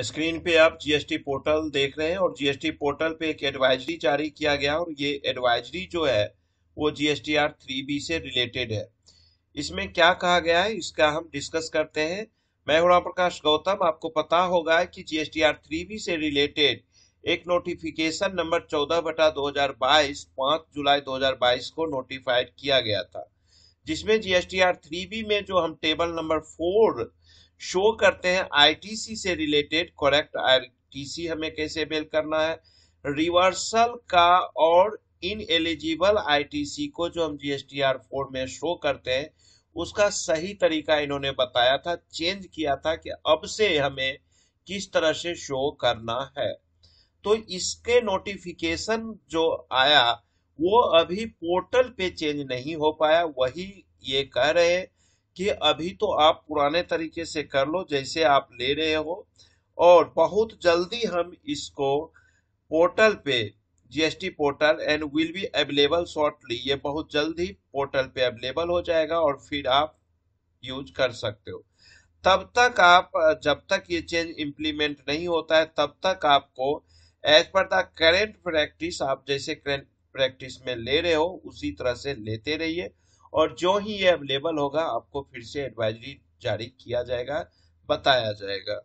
screen पे आप GST portal देख रहे हैं और जीएसटी पोर्टल पे एक एडवाइजरी जारी किया गया और ये एडवाइजरी जो है वो जीएसटी आर थ्री बी से रिलेटेड है इसमें क्या कहा गया है इसका हम डिस्कस करते हैं मैं हूं प्रकाश गौतम आपको पता होगा कि जीएसटी आर थ्री बी से रिलेटेड एक नोटिफिकेशन नंबर चौदह बटा दो हजार बाईस पांच जुलाई दो हजार बाईस को नोटिफाइड किया गया था जिसमें जीएसटी आर थ्री बी में जो हम टेबल नंबर फोर शो करते हैं आईटीसी से रिलेटेड करेक्ट आईटीसी हमें कैसे मेल करना है रिवर्सल का और इन एलिजिबल आईटीसी को जो हम जीएसटीआर फोर में शो करते हैं उसका सही तरीका इन्होंने बताया था चेंज किया था कि अब से हमें किस तरह से शो करना है तो इसके नोटिफिकेशन जो आया वो अभी पोर्टल पे चेंज नहीं हो पाया वही ये कह रहे हैं कि अभी तो आप पुराने तरीके से कर लो जैसे आप ले रहे हो और बहुत जल्दी हम इसको पोर्टल पे GST portal and will be available shortly ये बहुत जल्द ही पोर्टल पे अवेलेबल हो जाएगा और फिर आप यूज कर सकते हो तब तक आप जब तक ये चेंज इम्प्लीमेंट नहीं होता है तब तक आपको as per the current practice आप जैसे करेंट प्रैक्टिस में ले रहे हो उसी तरह से लेते रहिए और जो ही ये अवेलेबल होगा आपको फिर से एडवाइजरी जारी किया जाएगा बताया जाएगा